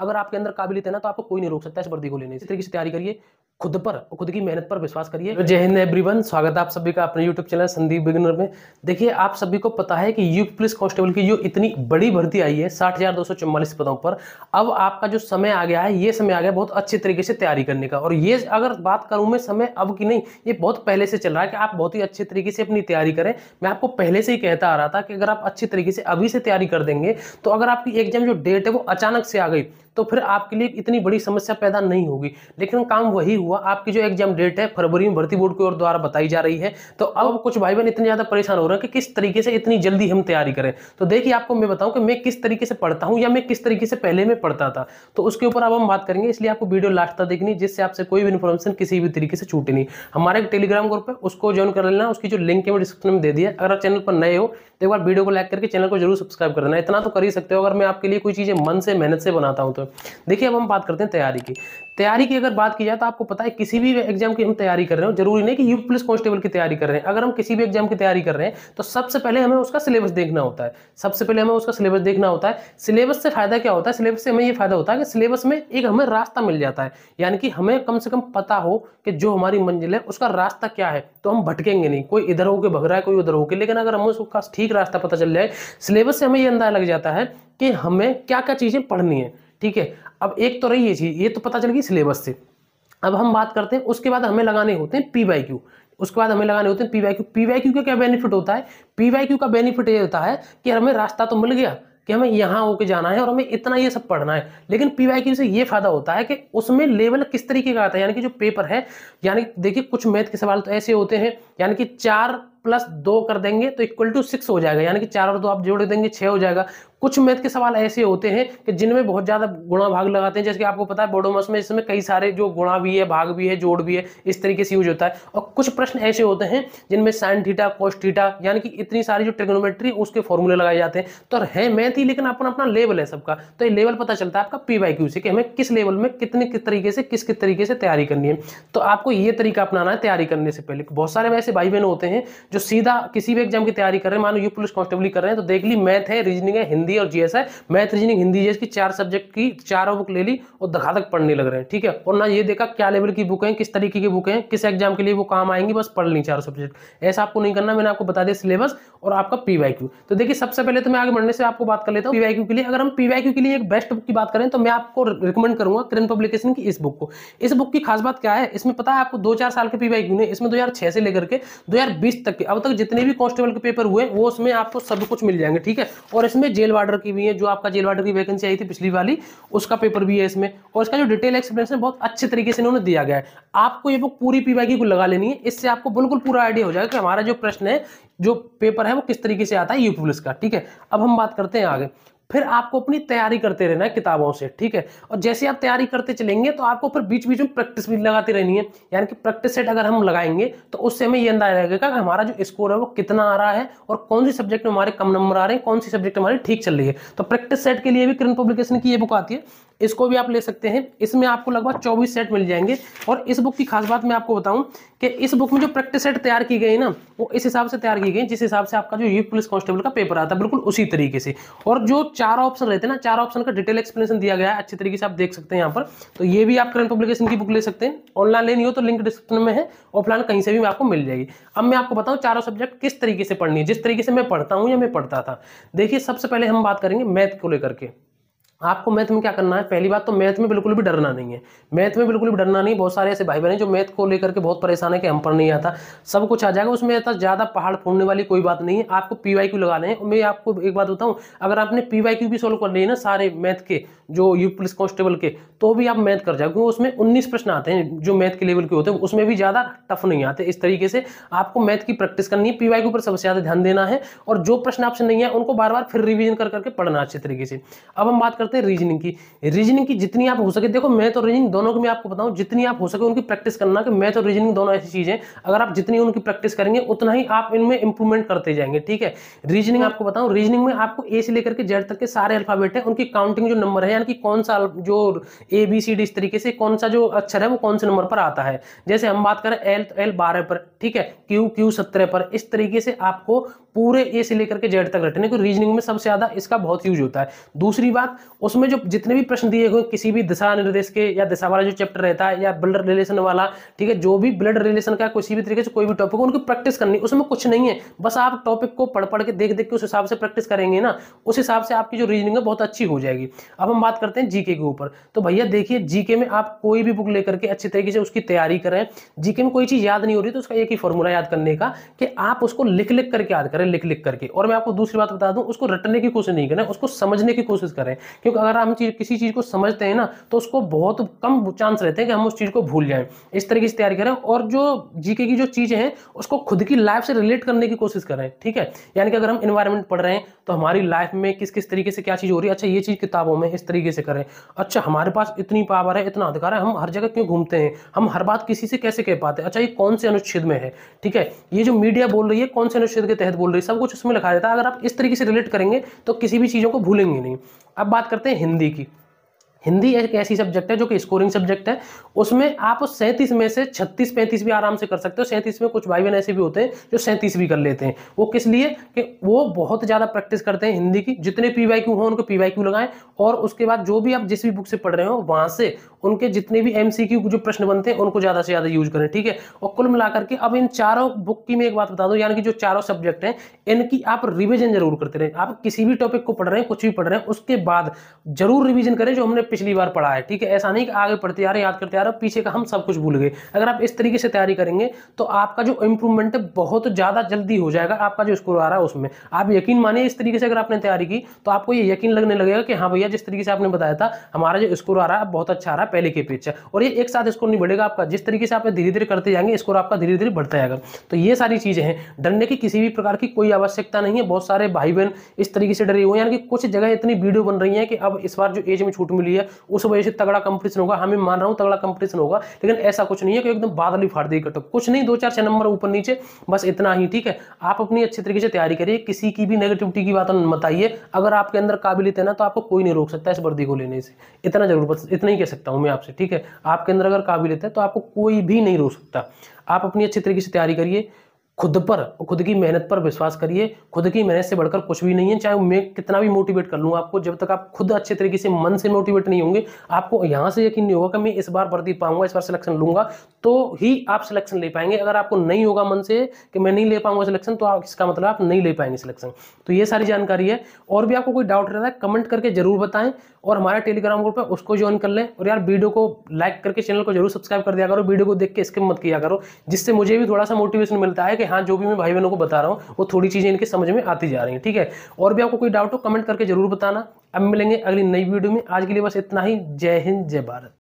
अगर आपके अंदर काबिलियत है ना तो आपको कोई नहीं रोक सकता इस वर्दी को लेने इस तरीके से तैयारी करिए खुद पर खुद की मेहनत पर विश्वास करिए तो जय हिंद एवरीवन स्वागत है आप सभी का अपने यूट्यूब चैनल संदीप बिगनर में देखिए आप सभी को पता है कि यूपी पुलिस कांस्टेबल की जो इतनी बड़ी भर्ती आई है साठ हज़ार दो सौ चौवालीस पदों पर अब आपका जो समय आ गया है ये समय आ गया बहुत अच्छे तरीके से तैयारी करने का और ये अगर बात करूँ मैं समय अब की नहीं ये बहुत पहले से चल रहा है कि आप बहुत ही अच्छे तरीके से अपनी तैयारी करें मैं आपको पहले से ही कहता आ रहा था कि अगर आप अच्छे तरीके से अभी से तैयारी कर देंगे तो अगर आपकी एग्जाम जो डेट है वो अचानक से आ गई तो फिर आपके लिए इतनी बड़ी समस्या पैदा नहीं होगी लेकिन काम वही हुआ आपकी जो एग्जाम डेट है फरवरी में भर्ती बोर्ड की ओर द्वारा बताई जा रही है तो अब कुछ भाई बहन इतने ज़्यादा परेशान हो रहे हैं कि किस तरीके से इतनी जल्दी हम तैयारी करें तो देखिए आपको मैं बताऊं कि मैं किस तरीके से पढ़ता हूं या मैं किस तरीके से पहले में पढ़ता था तो उसके ऊपर अब हम बात करेंगे इसलिए आपको वीडियो लास्ट तक देखनी जिससे आपसे कोई भी इन्फॉर्मेशन किसी भी तरीके से छूटे नहीं हमारे टेलीग्राम ग्रुप है उसको ज्वाइन कर लेना उसकी जो लिंक है डिस्क्रिप्शन में दे दिया अगर आप चैनल पर नए हो तो एक बार वीडियो को लाइक करके चैनल को जरूर सब्सक्राइब कर देना इतना तो कर ही सकते हो अगर मैं आपके लिए कोई चीज़ें मन से मेहनत से बनाता हूँ तो देखिए अब हम बात करते हैं तैयारी की तैयारी की अगर बात की जाए तो आपको पता है किसी भी एग्जाम की हम तैयारी कर रहे हो जरूरी नहीं कि यू पुलिस कांस्टेबल की तैयारी कर रहे हैं अगर हम किसी भी एग्जाम की तैयारी कर रहे हैं तो सबसे पहले हमें उसका सिलेबस देखना होता है सबसे पहले हमें उसका सिलेबस देखना होता है सिलेबस से फायदा क्या होता है सिलेबस से हमें यह फायदा होता है कि सिलेबस में एक हमें रास्ता मिल जाता है यानी कि हमें कम से कम पता हो कि जो हमारी मंजिल है उसका रास्ता क्या है तो हम भटकेंगे नहीं कोई इधर होकर भग रहा है कोई उधर होकर लेकिन अगर हमें उसका ठीक रास्ता पता चल जाए सिलेबस से हमें यह अंदाजा लग जाता है कि हमें क्या क्या चीज़ें पढ़नी है ठीक है अब एक तो रही ये चीज़ ये तो पता चल गई सिलेबस से अब हम बात करते हैं उसके बाद हमें लगाने होते हैं पी वाई क्यू उसके बाद हमें लगाने होते हैं P Y Q P Y Q का क्या बेनिफिट होता है पी वाई क्यू का बेनिफिट ये होता है कि हमें रास्ता तो मिल गया कि हमें यहाँ होके जाना है और हमें इतना ये सब पढ़ना है लेकिन पी वाई क्यू से ये फायदा होता है कि उसमें लेवल किस तरीके का आता है यानी कि जो पेपर है यानी देखिए कुछ मैथ के सवाल तो ऐसे होते हैं यानी कि चार प्लस दो कर देंगे तो इक्वल टू सिक्स हो जाएगा यानी कि चार और दो आप जोड़ देंगे छः हो जाएगा कुछ मैथ के सवाल ऐसे होते हैं कि जिनमें बहुत ज़्यादा गुणा भाग लगाते हैं जैसे कि आपको पता है बोडोमस में इसमें कई सारे जो गुणा भी है भाग भी है जोड़ भी है इस तरीके से यूज होता है और कुछ प्रश्न ऐसे होते हैं जिनमें साइन थीटा कोस थीटा यानी कि इतनी सारी जो ट्रिग्नोमेट्री उसके फॉर्मूले लगाए जाते हैं तो है मैथ ही लेकिन अपना अपना लेवल है सबका तो ये लेवल पता चलता है आपका पी वाई क्यू से कि हमें किस लेवल में कितने किस तरीके से किस किस तरीके से तैयारी करनी है तो आपको ये तरीका अपनाना है तैयारी करने से पहले बहुत सारे ऐसे भाई बहन होते हैं जो सीधा किसी भी एग्जाम की तैयारी कर रहे हैं मानो यू पुलिस कॉन्स्टेबल कर रहे हैं तो देख ली मैथ है रीजनिंग है हिंदी और जीएस है मैथ रीजनिंग हिंदी जीएस की चार सब्जेक्ट की चारों बुक ले ली और दखा तक पढ़ने लग रहे हैं ठीक है और ना ये देखा क्या लेवल की बुक है किस तरीके की बुक है किस एग्जाम के लिए वो काम आएंगी बस पढ़ ली चारों सब्जेक्ट ऐसा आपको नहीं करना मैंने आपको बता दिया सिलेबस और आपका पीवाई तो देखिए सबसे पहले तो मैं आगे बढ़ने से आपको बात कर लेता हूँ पीवाई के लिए अगर हम पीवाई के लिए एक बेस्ट बुक की बात करें तो मैं आपको रिकमेंड करूंगा किरण पब्लिकेशन की इस बुक को इस बुक की खास बात क्या है इसमें पता है आपको दो चार साल के पीवाई ने इसमें दो से लेकर के दो तक के अब तक जितने भी कॉन्स्टेबल के पेपर हुए वो उसमें आपको सब कुछ मिल जाएंगे ठीक है और इसमें जेल वार्डर की भी है जो आपका जेल वार्डर की वैकेंसी आई थी पिछली वाली उसका पेपर भी है इसमें और इसका जो डिटेल एक्सप्लेनेशन बहुत अच्छे तरीके से इन्होंने दिया गया है आपको ये बुक पूरी पीवाई को लगा लेनी है इससे आपको बिल्कुल पूरा आइडिया हो जाएगा कि हमारा जो प्रश्न है जो पेपर है वो किस तरीके से आता है यूपी पुलिस का ठीक है अब हम बात करते हैं आगे फिर आपको अपनी तैयारी करते रहना है किताबों से ठीक है और जैसे आप तैयारी करते चलेंगे तो आपको फिर बीच बीच में प्रैक्टिस भी लगाती रहनी है यानी कि प्रैक्टिस सेट अगर हम लगाएंगे तो उससे हमें ये अंदाजा लगेगा कि हमारा जो स्कोर है वो कितना आ रहा है और कौन सी सब्जेक्ट में हमारे कम नंबर आ रहे हैं कौन सी सब्जेक्ट हमारी ठीक चल रही है तो प्रैक्टिस सेट के लिए भी किरण पब्लिकेशन की ये बुक आती है इसको भी आप ले सकते हैं इसमें आपको लगभग चौबीस सेट मिल जाएंगे और इस बुक की खास बात मैं आपको बताऊं कि इस बुक में जो प्रैक्टिस सेट तैयार की गई ना वो इस हिसाब से तैयार की गई जिस हिसाब से आपका जो यू पुलिस कांस्टेबल का पेपर आता है बिल्कुल उसी तरीके से और जो चार ऑप्शन रहते हैं ना चार ऑप्शन का डिटेल एक्सप्लेनेशन दिया गया है अच्छे तरीके से आप देख सकते हैं यहाँ पर तो ये भी आप करंट पब्लिकेशन की बुक ले सकते हैं ऑनलाइन लेनी हो तो लिंक डिस्क्रिप्शन में है ऑफलाइन कहीं से भी आपको मिल जाएगी अब मैं आपको बताऊँ चारों सब्जेक्ट किस तरीके से पढ़नी है जिस तरीके से मैं पढ़ता हूँ या मैं पढ़ता था देखिए सबसे पहले हम बात करेंगे मैथ को लेकर के आपको मैथ में क्या करना है पहली बात तो मैथ में बिल्कुल भी डरना नहीं है मैथ में बिल्कुल भी डरना नहीं बहुत सारे ऐसे भाई बहन हैं जो मैथ को लेकर के बहुत परेशान है कि हम पर नहीं आता सब कुछ आ जाएगा उसमें ऐसा ज़्यादा पहाड़ फोड़ने वाली कोई बात नहीं है आपको पी वाई क्यू लगाने हैं मैं आपको एक बात बताऊँ अगर आपने पी वाई क्यू भी सोल्व कर लिया ना सारे मैथ के जो यू पुलिस कॉन्स्टेबल के तो भी आप मैथ कर जाए क्योंकि उसमें उन्नीस प्रश्न आते हैं जो मैथ के लेवल के होते हैं उसमें भी ज़्यादा टफ नहीं आते इस तरीके से आपको मैथ की प्रैक्टिस करनी है पी वाई के ऊपर सबसे ज़्यादा ध्यान देना है और जो प्रश्न आपसे नहीं है उनको बार बार फिर रिविजन कर करके पढ़ना अच्छे तरीके से अब हम बात करते हैं रीजनिंग की रीजनिंग की जितनी आप हो सके देखो मैथ और रीजनिंग दोनों की मैं आपको बताऊं जितनी आप हो सके उनकी प्रैक्टिस करना कि मैथ और रीजनिंग दोनों ऐसी चीज है अगर आप जितनी उनकी प्रैक्टिस करेंगे उतना ही आप इनमें इंप्रूवमेंट करते जाएंगे ठीक है रीजनिंग आपको बताऊं रीजनिंग में आपको ए से लेकर के जेड तक के सारे अल्फाबेट है उनकी काउंटिंग जो नंबर है यानी कि कौन सा जो ए बी सी डी इस तरीके से कौन सा जो अक्षर है वो कौन से नंबर पर आता है जैसे हम बात करें एल एल बारह पर ठीक है क्यू क्यू सत्रह पर इस तरीके से आपको पूरे ए से लेकर के जेड तक रटने को रीजनिंग में सबसे ज्यादा इसका बहुत यूज होता है दूसरी बात उसमें जो जितने भी प्रश्न दिए गए किसी भी दिशा निर्देश के या दिशा वाला जो चैप्टर रहता है या ब्लड रिलेशन वाला ठीक है जो भी ब्लड रिलेशन का किसी भी तरीके से कोई भी टॉपिक उनको प्रैक्टिस करनी उसमें कुछ नहीं है बस आप टॉपिक को पढ़ पढ़ के देख देख के उस हिसाब से प्रैक्टिस करेंगे ना उस हिसाब से आपकी जो रीजनिंग है बहुत अच्छी हो जाएगी अब हम बात करते हैं जीके के ऊपर तो भैया देखिए जीके में आप कोई भी बुक लेकर के अच्छे तरीके से उसकी तैयारी करें जीके में कोई चीज याद नहीं हो रही तो उसका एक ही फॉर्मूला याद करने का कि आप उसको लिख लिख करके याद करें लिख लिख करके और मैं आपको दूसरी बात बता दूं उसको रटने की कोशिश नहीं करें उसको समझने की कोशिश करें क्योंकि अगर हम चीज किसी चीज़ को समझते हैं ना तो उसको बहुत कम चांस रहते हैं कि हम उस चीज़ को भूल जाए इस तरीके से तैयारी करें और जो जीके की जो चीज़ें हैं उसको खुद की लाइफ से रिलेट करने की कोशिश करें ठीक है यानी कि अगर हम इन्वायरमेंट पढ़ रहे हैं तो हमारी लाइफ में किस किस तरीके से क्या चीज़ हो रही है अच्छा ये चीज़ किताबों में इस तरीके से करें अच्छा हमारे पास इतनी पावर है इतना अधिकार है हम हर जगह क्यों घूमते हैं हम हर बात किसी से कैसे कह पाते हैं अच्छा ये कौन से अनुच्छेद में है ठीक है ये जो मीडिया बोल रही है कौन से अनुच्छेद के तहत बोल बोल रही सब कुछ उसमें लिखा रहता है अगर आप इस तरीके से रिलेट करेंगे तो किसी भी चीज़ों को भूलेंगे नहीं अब बात करते हैं हिंदी की हिंदी एक ऐसी सब्जेक्ट है जो कि स्कोरिंग सब्जेक्ट है उसमें आप उस सैंतीस में से छत्तीस पैंतीस भी आराम से कर सकते हो सैंतीस में कुछ भाई बहन ऐसे भी होते हैं जो सैंतीस भी कर लेते हैं वो किस लिए कि वो बहुत ज़्यादा प्रैक्टिस करते हैं हिंदी की जितने पी वाई क्यू हों उनको पी वाई क्यू लगाएं और उसके बाद जो भी आप जिस भी बुक से पढ़ रहे हो वहाँ से उनके जितने भी एम सी क्यू जो प्रश्न बनते हैं उनको ज़्यादा से ज़्यादा यूज करें ठीक है और कुल मिलाकर के अब इन चारों बुक की मैं एक बात बता दूँ यानी कि जो चारों सब्जेक्ट हैं इनकी आप रिविजन जरूर करते रहें आप किसी भी टॉपिक को पढ़ रहे हैं कुछ भी पढ़ रहे हैं उसके बाद जरूर रिविजन करें जो हमने पिछली बार पढ़ा है ठीक है ऐसा नहीं कि आगे पढ़ते आ रहे याद करते आ रहे पीछे का हम सब कुछ भूल गए अगर आप इस तरीके से तैयारी करेंगे तो आपका जो इंप्रूवमेंट है बहुत ज़्यादा जल्दी हो जाएगा आपका जो स्कोर आ रहा है उसमें आप यकीन मानिए इस तरीके से अगर आपने तैयारी की तो आपको ये यकीन लगने लगेगा कि हाँ भैया जिस तरीके से आपने बताया था हमारा जो स्कोर आ रहा है बहुत अच्छा आ रहा है पहले के पीछे और ये एक साथ स्कोर नहीं बढ़ेगा आपका जिस तरीके से आप धीरे धीरे करते जाएंगे स्कोर आपका धीरे धीरे बढ़ता जाएगा तो ये सारी चीज़ें हैं डरने की किसी भी प्रकार की कोई आवश्यकता नहीं है बहुत सारे भाई बहन इस तरीके से डरे हुए हैं यानी कि कुछ जगह इतनी वीडियो बन रही है कि अब इस बार जो एज में छूट मिली है उस वजह से तगड़ा कंपटीशन होगा हमें हाँ, मान रहा हूँ तगड़ा कंपटीशन होगा लेकिन ऐसा कुछ नहीं है कि एकदम बादल ही फाड़ देगा तो कुछ नहीं दो चार छह नंबर ऊपर नीचे बस इतना ही ठीक है आप अपनी अच्छी तरीके से तैयारी करिए किसी की भी नेगेटिविटी की बात मत आइए अगर आपके अंदर काबिलियत है ना तो आपको कोई नहीं रोक सकता इस वर्दी को लेने से इतना जरूर बस इतना ही कह सकता हूँ मैं आपसे ठीक है आपके अंदर अगर काबिलियत है तो आपको कोई भी नहीं रोक सकता आप अपनी अच्छी तरीके से तैयारी करिए खुद पर खुद की मेहनत पर विश्वास करिए खुद की मेहनत से बढ़कर कुछ भी नहीं है चाहे मैं कितना भी मोटिवेट कर लूँ आपको जब तक आप खुद अच्छे तरीके से मन से मोटिवेट नहीं होंगे आपको यहाँ से यकीन नहीं होगा कि मैं इस बार वर्दी पाऊंगा इस बार सिलेक्शन लूंगा तो ही आप सिलेक्शन ले पाएंगे अगर आपको नहीं होगा मन से कि मैं नहीं ले पाऊंगा सिलेक्शन तो आप इसका मतलब आप नहीं ले पाएंगे सिलेक्शन तो ये सारी जानकारी है और भी आपको कोई डाउट रहता है कमेंट करके जरूर बताएं और हमारा टेलीग्राम ग्रुप है उसको ज्वाइन कर लें और यार वीडियो को लाइक करके चैनल को जरूर सब्सक्राइब कर दिया करो वीडियो को देख के स्किप मत किया करो जिससे मुझे भी थोड़ा सा मोटिवेशन मिलता है कि हाँ जो भी मैं भाई बहनों को बता रहा हूँ वो थोड़ी चीज़ें इनके समझ में आती जा रही हैं ठीक है और भी आपको कोई डाउट हो कमेंट करके जरूर बताना अब मिलेंगे अगली नई वीडियो में आज के लिए बस इतना ही जय हिंद जय भारत